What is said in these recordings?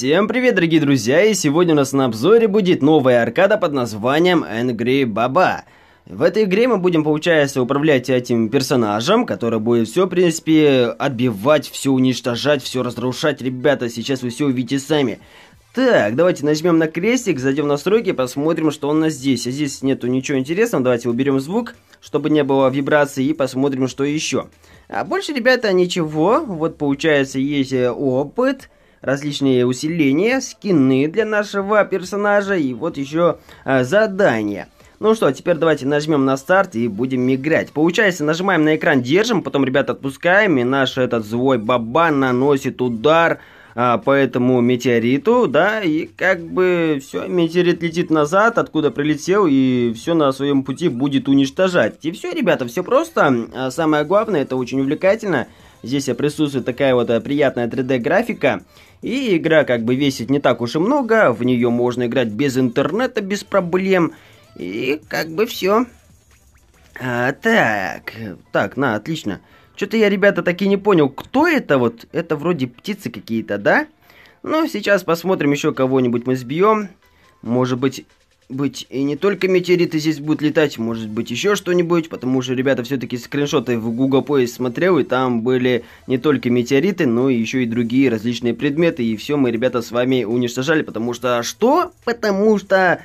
Всем привет, дорогие друзья, и сегодня у нас на обзоре будет новая аркада под названием Angry Baba. В этой игре мы будем, получается, управлять этим персонажем, который будет все, в принципе, отбивать, все уничтожать, все разрушать. Ребята, сейчас вы все увидите сами. Так, давайте нажмем на крестик, зайдем в настройки, посмотрим, что у нас здесь. А здесь нету ничего интересного, давайте уберем звук, чтобы не было вибрации и посмотрим, что еще. А больше, ребята, ничего. Вот, получается, есть э, опыт различные усиления, скины для нашего персонажа и вот еще э, а, задания. Ну что, теперь давайте нажмем на старт и будем играть. Получается, нажимаем на экран, держим, потом, ребята, отпускаем, и наш этот злой баба наносит удар а, по этому метеориту, да, и как бы все, метеорит летит назад, откуда прилетел, и все на своем пути будет уничтожать. И все, ребята, все просто. А самое главное, это очень увлекательно. Здесь присутствует такая вот э, приятная 3D-графика. И игра как бы весит не так уж и много. В нее можно играть без интернета, без проблем. И как бы все. А, так, так, на, отлично. Что-то я, ребята, таки не понял, кто это вот? Это вроде птицы какие-то, да? Ну, сейчас посмотрим еще кого-нибудь мы сбьем. Может быть, быть и не только метеориты здесь будут летать, может быть еще что-нибудь, потому что ребята все-таки скриншоты в Google Play смотрел, и там были не только метеориты, но еще и другие различные предметы, и все мы, ребята, с вами уничтожали, потому что а что? Потому что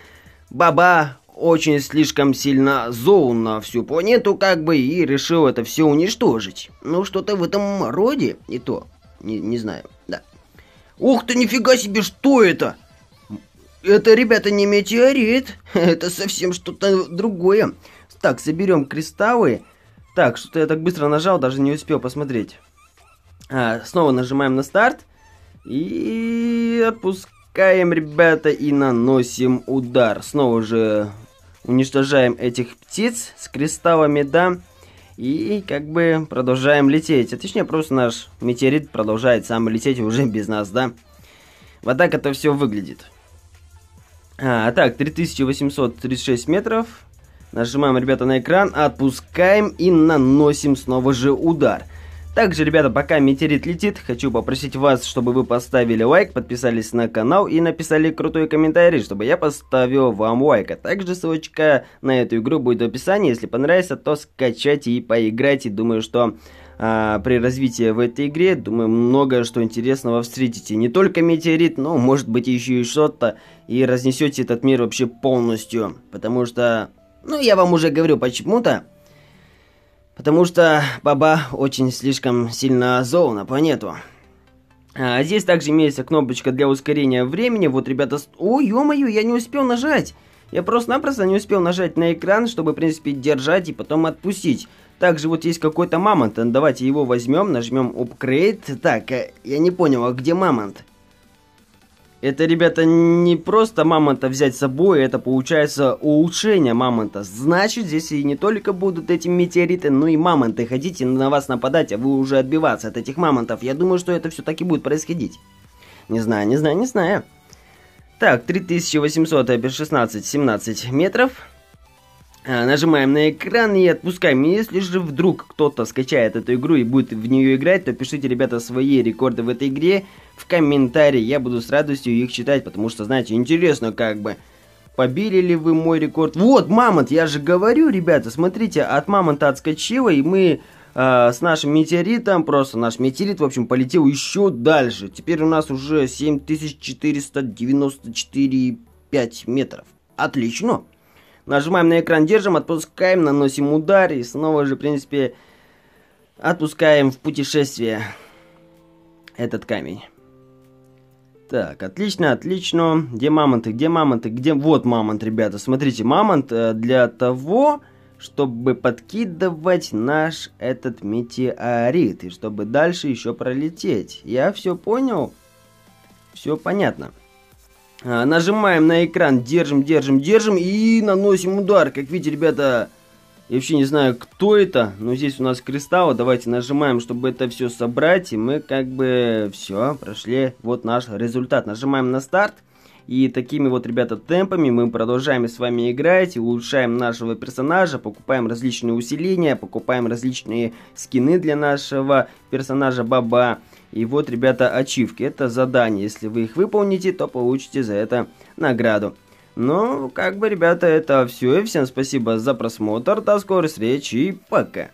баба очень слишком сильно зол на всю планету, как бы, и решил это все уничтожить. Ну, что-то в этом роде, и то, не, не знаю, да. Ух ты, нифига себе, что это? Это, ребята, не метеорит. Это совсем что-то другое. Так, соберем кристаллы. Так, что-то я так быстро нажал, даже не успел посмотреть. А, снова нажимаем на старт. И опускаем, ребята, и наносим удар. Снова же уничтожаем этих птиц с кристаллами, да. И как бы продолжаем лететь. А точнее, просто наш метеорит продолжает сам лететь уже без нас, да. Вот так это все выглядит. А, так, 3836 метров. Нажимаем, ребята, на экран, отпускаем и наносим снова же удар. Также, ребята, пока метеорит летит, хочу попросить вас, чтобы вы поставили лайк, подписались на канал и написали крутой комментарий, чтобы я поставил вам лайк. А также ссылочка на эту игру будет в описании, если понравится, то скачайте и поиграйте, думаю, что а, при развитии в этой игре, думаю, многое что интересного встретите. Не только метеорит, но, может быть, еще и что-то, и разнесете этот мир вообще полностью. Потому что, ну, я вам уже говорю, почему-то Потому что баба очень слишком сильно зол на планету. А здесь также имеется кнопочка для ускорения времени. Вот, ребята... С... Ой, ё-моё, я не успел нажать. Я просто-напросто не успел нажать на экран, чтобы, в принципе, держать и потом отпустить. Также вот есть какой-то мамонт. Давайте его возьмем, нажмем upgrade. Так, э, я не понял, а где мамонт? Это, ребята, не просто мамонта взять с собой, это получается улучшение мамонта. Значит, здесь и не только будут эти метеориты, но и мамонты. Хотите на вас нападать, а вы уже отбиваться от этих мамонтов. Я думаю, что это все таки будет происходить. Не знаю, не знаю, не знаю. Так, 3800 16, 17 метров. А, нажимаем на экран и отпускаем. Если же вдруг кто-то скачает эту игру и будет в нее играть, то пишите, ребята, свои рекорды в этой игре в комментарии. Я буду с радостью их читать, потому что, знаете, интересно как бы. Побили ли вы мой рекорд? Вот, мамонт, я же говорю, ребята, смотрите, от мамонта отскочила, и мы Э, с нашим метеоритом, просто наш метеорит, в общем, полетел еще дальше. Теперь у нас уже 7494,5 метров. Отлично. Нажимаем на экран, держим, отпускаем, наносим удар и снова же, в принципе, отпускаем в путешествие этот камень. Так, отлично, отлично. Где мамонты, где мамонты, где... Вот мамонт, ребята. Смотрите, мамонт э, для того, чтобы подкидывать наш этот метеорит, и чтобы дальше еще пролететь. Я все понял? Все понятно. А, нажимаем на экран, держим, держим, держим и наносим удар. Как видите, ребята, я вообще не знаю, кто это, но здесь у нас кристалл. Давайте нажимаем, чтобы это все собрать, и мы как бы все, прошли. Вот наш результат. Нажимаем на старт. И такими вот, ребята, темпами мы продолжаем с вами играть, улучшаем нашего персонажа, покупаем различные усиления, покупаем различные скины для нашего персонажа Баба. И вот, ребята, ачивки. Это задание. Если вы их выполните, то получите за это награду. Ну, как бы, ребята, это все. Всем спасибо за просмотр. До скорой встречи и пока.